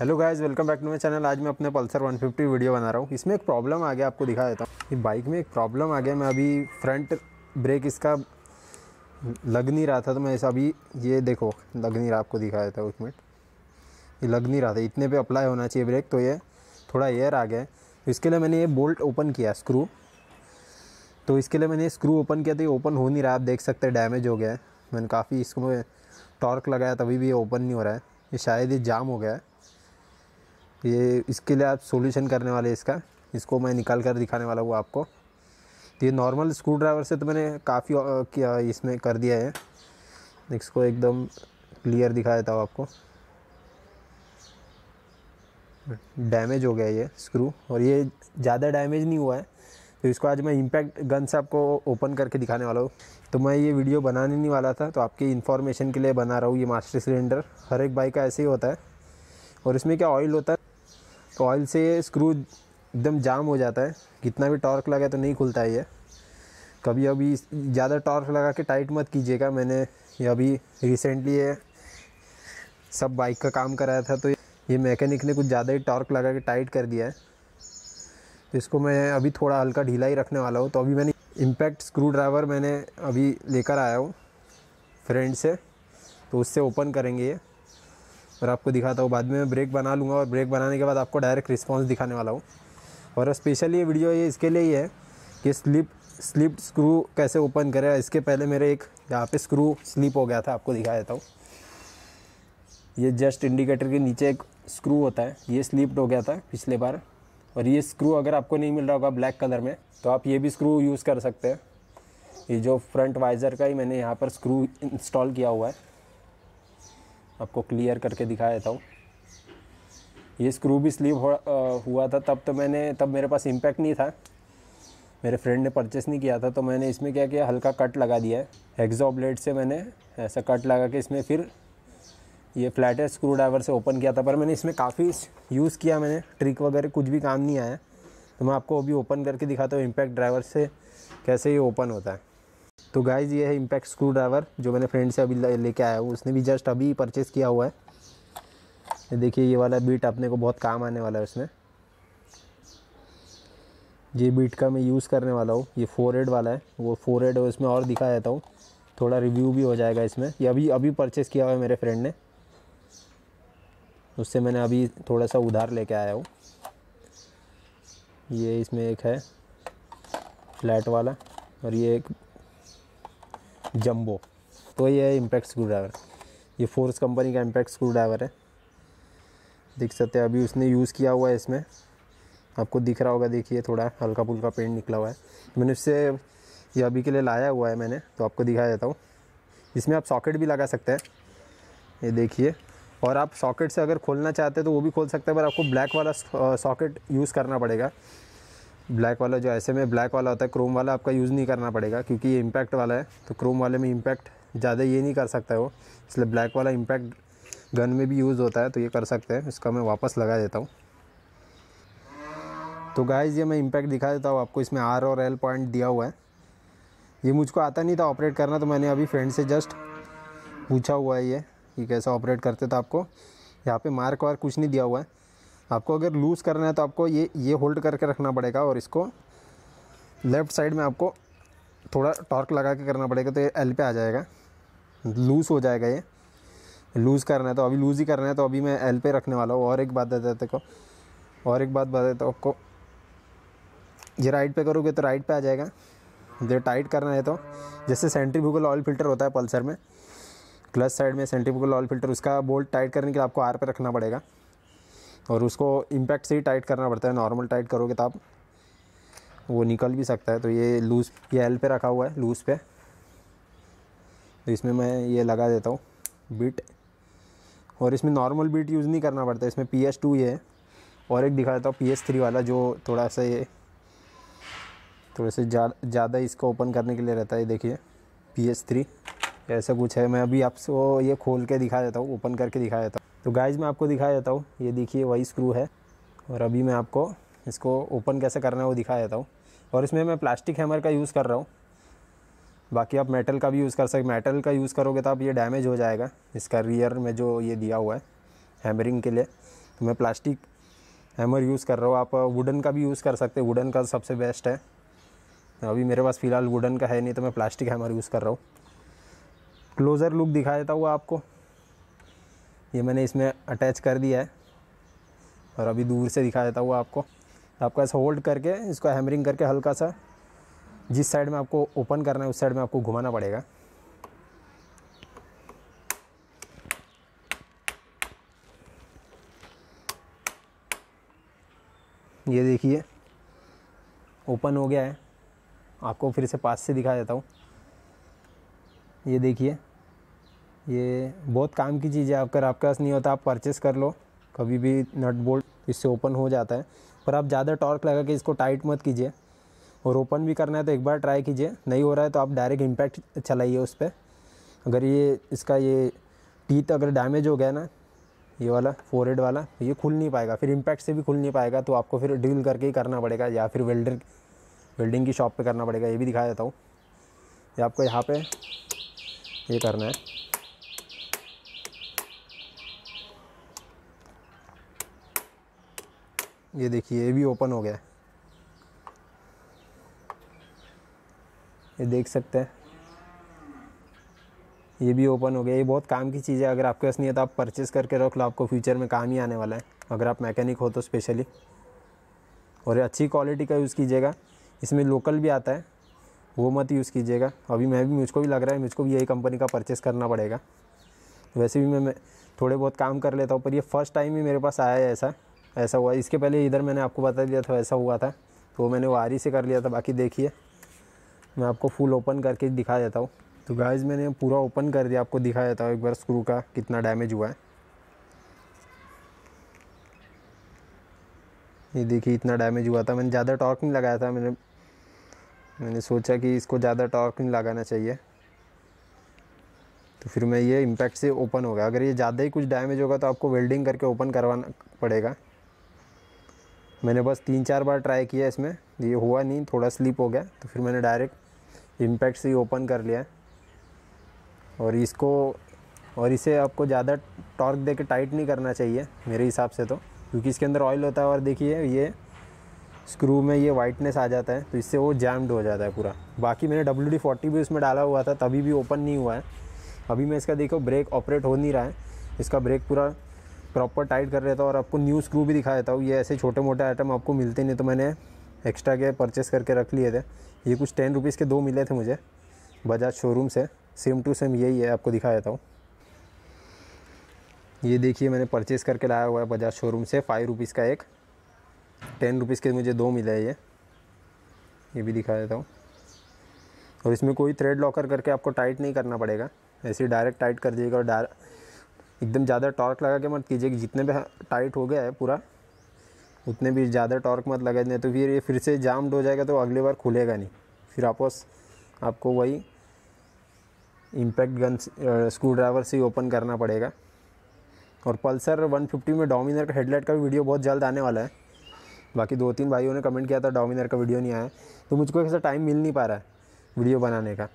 hello guys welcome back to my channel आज मैं अपने पल्सर 150 वीडियो बना रहा हूँ इसमें एक प्रॉब्लम आ गया आपको दिखा देता हूँ ये बाइक में एक प्रॉब्लम आ गया मैं अभी फ्रंट ब्रेक इसका लग नहीं रहा था तो मैं ऐसा अभी ये देखो लग नहीं रहा आपको दिखा देता हूँ एक मिनट ये लग नहीं रहा था इतने पर अप्लाई होना चाहिए ब्रेक तो ये थोड़ा एयर आ गया है तो इसके लिए मैंने ये बोल्ट ओपन किया स्क्रू तो इसके लिए मैंने स्क्रू ओपन किया तो ये ओपन हो नहीं रहा आप देख सकते हैं डैमेज हो गया है मैंने काफ़ी इसको टॉर्क लगाया तभी भी ये ओपन नहीं हो रहा है ये शायद ये जाम हो गया है ये इसके लिए आप सॉल्यूशन करने वाले इसका इसको मैं निकाल कर दिखाने वाला हूँ आपको तो ये नॉर्मल स्क्रू ड्राइवर से तो मैंने काफ़ी किया इसमें कर दिया है इसको एकदम क्लियर दिखा देता हूँ आपको डैमेज हो गया ये स्क्रू और ये ज़्यादा डैमेज नहीं हुआ है तो इसको आज मैं इम्पैक्ट गन से आपको ओपन करके दिखाने वाला हूँ तो मैं ये वीडियो बनाने नहीं वाला था तो आपके इन्फॉर्मेशन के लिए बना रहा हूँ ये मास्टर सिलेंडर हर एक बाइक का ऐसे ही होता है और इसमें क्या ऑयल होता है कॉयल से स्क्रू एकदम जाम हो जाता है कितना भी टॉर्क लगा तो नहीं खुलता है ये कभी अभी ज़्यादा टॉर्क लगा के टाइट मत कीजिएगा मैंने ये अभी रिसेंटली ये सब बाइक का काम कराया था तो ये मैकेनिक ने कुछ ज़्यादा ही टॉर्क लगा के टाइट कर दिया है तो इसको मैं अभी थोड़ा हल्का ढीला ही रखने वाला हूँ तो अभी मैंने इम्पैक्ट स्क्रू ड्राइवर मैंने अभी लेकर आया हूँ फ्रेंड से तो उससे ओपन करेंगे ये और आपको दिखाता हूँ बाद में मैं ब्रेक बना लूँगा और ब्रेक बनाने के बाद आपको डायरेक्ट रिस्पॉन्स दिखाने वाला हूँ और स्पेशली ये वीडियो ये इसके लिए ही है कि स्लिप स्लिप स्क्रू कैसे ओपन करें इसके पहले मेरे एक यहाँ पे स्क्रू स्लिप हो गया था आपको दिखा देता हूँ ये जस्ट इंडिकेटर के नीचे एक स्क्रू होता है ये स्लिप्ड हो गया था पिछले बार और ये स्क्रू अगर आपको नहीं मिल रहा होगा ब्लैक कलर में तो आप ये भी स्क्रू यूज़ कर सकते हैं ये जो फ्रंट वाइज़र का ही मैंने यहाँ पर स्क्रू इंस्टॉल किया हुआ है आपको क्लियर करके दिखाया था हूँ ये स्क्रू भी स्लीव हो, आ, हुआ था तब तो मैंने तब मेरे पास इम्पैक्ट नहीं था मेरे फ्रेंड ने परचेस नहीं किया था तो मैंने इसमें क्या किया हल्का कट लगा दिया है हेक्सो ब्लेड से मैंने ऐसा कट लगा के इसमें फिर ये फ्लैटर स्क्रू ड्राइवर से ओपन किया था पर मैंने इसमें काफ़ी यूज़ किया मैंने ट्रिक वगैरह कुछ भी काम नहीं आया तो मैं आपको अभी ओपन करके दिखाता हूँ इम्पैक्ट ड्राइवर से कैसे ये ओपन होता है तो गाइज ये है इम्पैक्ट स्क्रू ड्राइवर जो मैंने फ्रेंड से अभी लेके आया हूँ उसने भी जस्ट अभी परचेज़ किया हुआ है देखिए ये वाला बीट अपने को बहुत काम आने वाला है उसमें ये बीट का मैं यूज़ करने वाला हूँ ये फोर एड वाला है वो फोर एड इसमें और दिखा देता हूँ थोड़ा रिव्यू भी हो जाएगा इसमें ये अभी अभी परचेज़ किया हुआ है मेरे फ्रेंड ने उससे मैंने अभी थोड़ा सा उधार लेके आया हूँ ये इसमें एक है फ्लैट वाला और ये एक जम्बो तो ये है इम्पैक्ट स्क्रू ड्राइवर ये फोर्स कंपनी का इम्पैक्ट स्क्रू ड्राइवर है देख सकते हैं अभी उसने यूज़ किया हुआ है इसमें आपको दिख रहा होगा देखिए थोड़ा हल्का फुल्का पेंट निकला हुआ है मैंने इससे ये अभी के लिए लाया हुआ है मैंने तो आपको दिखाया देता हूँ इसमें आप सॉकेट भी लगा सकते हैं ये देखिए और आप सॉकेट से अगर खोलना चाहते हैं तो वो भी खोल सकते हैं पर आपको ब्लैक वाला सॉकेट यूज़ करना पड़ेगा ब्लैक वाला जो ऐसे में ब्लैक वाला होता है क्रोम वाला आपका यूज़ नहीं करना पड़ेगा क्योंकि ये इम्पैक्ट वाला है तो क्रोम वाले में इम्पैक्ट ज़्यादा ये नहीं कर सकता है वो इसलिए ब्लैक वाला इम्पैक्ट गन में भी यूज़ होता है तो ये कर सकते हैं इसका मैं वापस लगा देता हूँ तो गाइज़ ये मैं इम्पैक्ट दिखा देता हूँ आपको इसमें आर और एल पॉइंट दिया हुआ है ये मुझको आता नहीं था ऑपरेट करना तो मैंने अभी फ्रेंड से जस्ट पूछा हुआ है ये कि कैसे ऑपरेट करते थे आपको यहाँ पे मार्क वार्क कुछ नहीं दिया हुआ है आपको अगर लूज़ करना है तो आपको ये ये होल्ड करके रखना पड़ेगा और इसको लेफ़्ट साइड में आपको थोड़ा टॉर्क लगा के करना पड़ेगा तो ये एल पे आ जाएगा लूज़ हो जाएगा ये लूज़ करना है तो अभी लूज़ ही करना है तो अभी मैं एल पे रखने वाला हूँ और एक बात बता देखो और एक बात बता देता तो आपको ये राइट पे करोगे तो राइट पे आ जाएगा जो टाइट करना है तो जैसे सेंट्रीफ्यूगल ऑयल फिल्टर होता है पल्सर में क्लच साइड में सेंट्रीफ्यूगल ऑयल फिल्टर उसका बोल्ट टाइट करने के लिए आपको आर पे रखना पड़ेगा और उसको इम्पैक्ट से ही टाइट करना पड़ता है नॉर्मल टाइट करोगे तो आप वो निकल भी सकता है तो ये लूज ये एल पे रखा हुआ है लूज पे तो इसमें मैं ये लगा देता हूँ बीट और इसमें नॉर्मल बीट यूज़ नहीं करना पड़ता इसमें पी एस टू ये है और एक दिखा देता हूँ पी एस थ्री वाला जो थोड़ा सा ये थोड़े से ज़्यादा इसको ओपन करने के लिए रहता है देखिए पी एस थ्री ऐसा कुछ है मैं अभी आपको ये खोल के दिखा देता हूँ ओपन करके दिखा देता हूँ तो गाइज मैं आपको दिखा देता हूँ ये देखिए वही स्क्रू है और अभी मैं आपको इसको ओपन कैसे करना है वो दिखा देता हूँ और इसमें मैं प्लास्टिक हैमर का यूज़ कर रहा हूँ बाकी आप मेटल का भी यूज़ कर सकते मेटल का यूज़ करोगे तो आप ये डैमेज हो जाएगा इसका रियर में जो ये दिया हुआ है हैमरिंग के लिए तो मैं प्लास्टिक हैमर यूज़ कर रहा हूँ आप वुडन का भी यूज़ कर सकते हैं वुडन का सबसे बेस्ट है अभी मेरे पास फ़िलहाल वुडन का है नहीं तो मैं प्लास्टिक हैमर यूज़ कर रहा हूँ क्लोज़र लुक दिखा देता हूँ आपको ये मैंने इसमें अटैच कर दिया है और अभी दूर से दिखा देता हुआ आपको आपका ऐसा होल्ड करके इसको हैमरिंग करके हल्का सा जिस साइड में आपको ओपन करना है उस साइड में आपको घुमाना पड़ेगा ये देखिए ओपन हो गया है आपको फिर से पास से दिखा देता हूँ ये देखिए ये बहुत काम की चीज़ है अगर आपके पास नहीं होता आप परचेस कर लो कभी भी नट बोल्ट इससे ओपन हो जाता है पर आप ज़्यादा टॉर्क लगा के इसको टाइट मत कीजिए और ओपन भी करना है तो एक बार ट्राई कीजिए नहीं हो रहा है तो आप डायरेक्ट इम्पैक्ट चलाइए उस पर अगर ये इसका ये टीथ अगर डैमेज हो गया ना ये वाला फोर हेड वाला तो ये खुल नहीं पाएगा फिर इम्पैक्ट से भी खुल नहीं पाएगा तो आपको फिर ड्रिल करके ही करना पड़ेगा या फिर वेल्डर वेल्डिंग की शॉप पे करना पड़ेगा ये भी दिखा देता हूँ ये आपको यहाँ पे ये करना है ये देखिए ये भी ओपन हो गया है ये देख सकते हैं ये भी ओपन हो गया ये बहुत काम की चीज़ है अगर आपके पास नहीं है तो आप परचेज़ करके रख लो आपको फ्यूचर में काम ही आने वाला है अगर आप मैकेनिक हो तो स्पेशली और ये अच्छी क्वालिटी का यूज़ कीजिएगा इसमें लोकल भी आता है वो मत यूज़ कीजिएगा अभी मैं भी मुझको भी लग रहा है मुझको भी यही कंपनी का परचेस करना पड़ेगा वैसे भी मैं, मैं थोड़े बहुत काम कर लेता हूँ पर ये फ़र्स्ट टाइम ही मेरे पास आया है ऐसा ऐसा हुआ इसके पहले इधर मैंने आपको बता दिया था ऐसा हुआ था तो मैंने वो आरी से कर लिया था बाकी देखिए मैं आपको फुल ओपन करके दिखा देता हूँ तो गाइज मैंने पूरा ओपन कर दिया आपको दिखा देता हूँ एक बार स्क्रू का कितना डैमेज हुआ है ये देखिए इतना डैमेज हुआ था मैंने ज़्यादा टॉर्क नहीं लगाया था मैंने मैंने सोचा कि इसको ज़्यादा टॉर्क नहीं लगाना चाहिए तो फिर मैं ये इम्पैक्ट से ओपन होगा अगर ये ज़्यादा ही कुछ डैमेज होगा तो आपको वेल्डिंग करके ओपन करवाना पड़ेगा मैंने बस तीन चार बार ट्राई किया इसमें ये हुआ नहीं थोड़ा स्लिप हो गया तो फिर मैंने डायरेक्ट इम्पैक्ट से ही ओपन कर लिया है और इसको और इसे आपको ज़्यादा टॉर्क दे के टाइट नहीं करना चाहिए मेरे हिसाब से तो क्योंकि इसके अंदर ऑयल होता है और देखिए ये स्क्रू में ये वाइटनेस आ जाता है तो इससे वो जैम्ड हो जाता है पूरा बाकी मैंने डब्ल्यू डी फोर्टी भी उसमें डाला हुआ था तभी भी ओपन नहीं हुआ है अभी मैं इसका देखो ब्रेक ऑपरेट हो नहीं रहा है इसका ब्रेक पूरा प्रॉपर टाइट कर रहता हूँ और आपको न्यू स्क्रू भी दिखा देता हूँ ये ऐसे छोटे मोटे आइटम आपको मिलते नहीं तो मैंने एक्स्ट्रा के परचेस करके रख लिए थे ये कुछ टेन रुपीज़ के दो मिले थे मुझे बजाज शोरूम से सेम टू सेम यही है आपको दिखा देता हूँ ये देखिए मैंने परचेस करके लाया हुआ है बजाज शोरूम से फाइव रुपीज़ का एक टेन रुपीज़ के मुझे दो मिले हैं ये ये भी दिखा देता हूँ और इसमें कोई थ्रेड लॉकर करके आपको टाइट नहीं करना पड़ेगा ऐसे डायरेक्ट टाइट कर दिएगा और डायरेक्ट एकदम ज़्यादा टॉर्क लगा के मत कीजिए कि जितने भी टाइट हो गया है पूरा उतने भी ज़्यादा टॉर्क मत लगा दें तो फिर ये फिर से जाम्ड हो जाएगा तो अगली बार खुलेगा नहीं फिर आपस आपको वही इम्पैक्ट गन स्क्रू ड्राइवर से ही ओपन करना पड़ेगा और पल्सर 150 में डोमिनर का हेडलाइट का भी वीडियो बहुत जल्द आने वाला है बाकी दो तीन भाइयों ने कमेंट किया था डोमिनर का वीडियो नहीं आया तो मुझको ऐसा टाइम मिल नहीं पा रहा है वीडियो बनाने का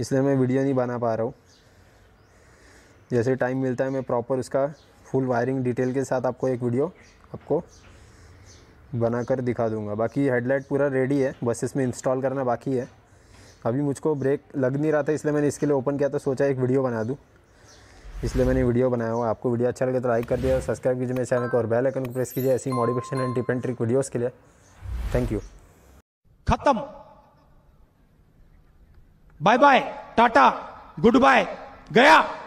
इसलिए मैं वीडियो नहीं बना पा रहा हूँ जैसे टाइम मिलता है मैं प्रॉपर उसका फुल वायरिंग डिटेल के साथ आपको एक वीडियो आपको बनाकर दिखा दूंगा बाकी हेडलाइट पूरा रेडी है बस इसमें इंस्टॉल करना बाकी है अभी मुझको ब्रेक लग नहीं रहा था इसलिए मैंने इसके लिए ओपन किया तो सोचा एक वीडियो बना दूँ इसलिए मैंने वीडियो बनाया हुआ आपको वीडियो अच्छा लगे तो लाइक कर दिया और सब्सक्राइब कीजिए मेरे चैनल को और बेल आइकन को प्रेस कीजिए ऐसी modification and tip and trick videos के लिए थैंक यू खत्म bye bye tata goodbye गया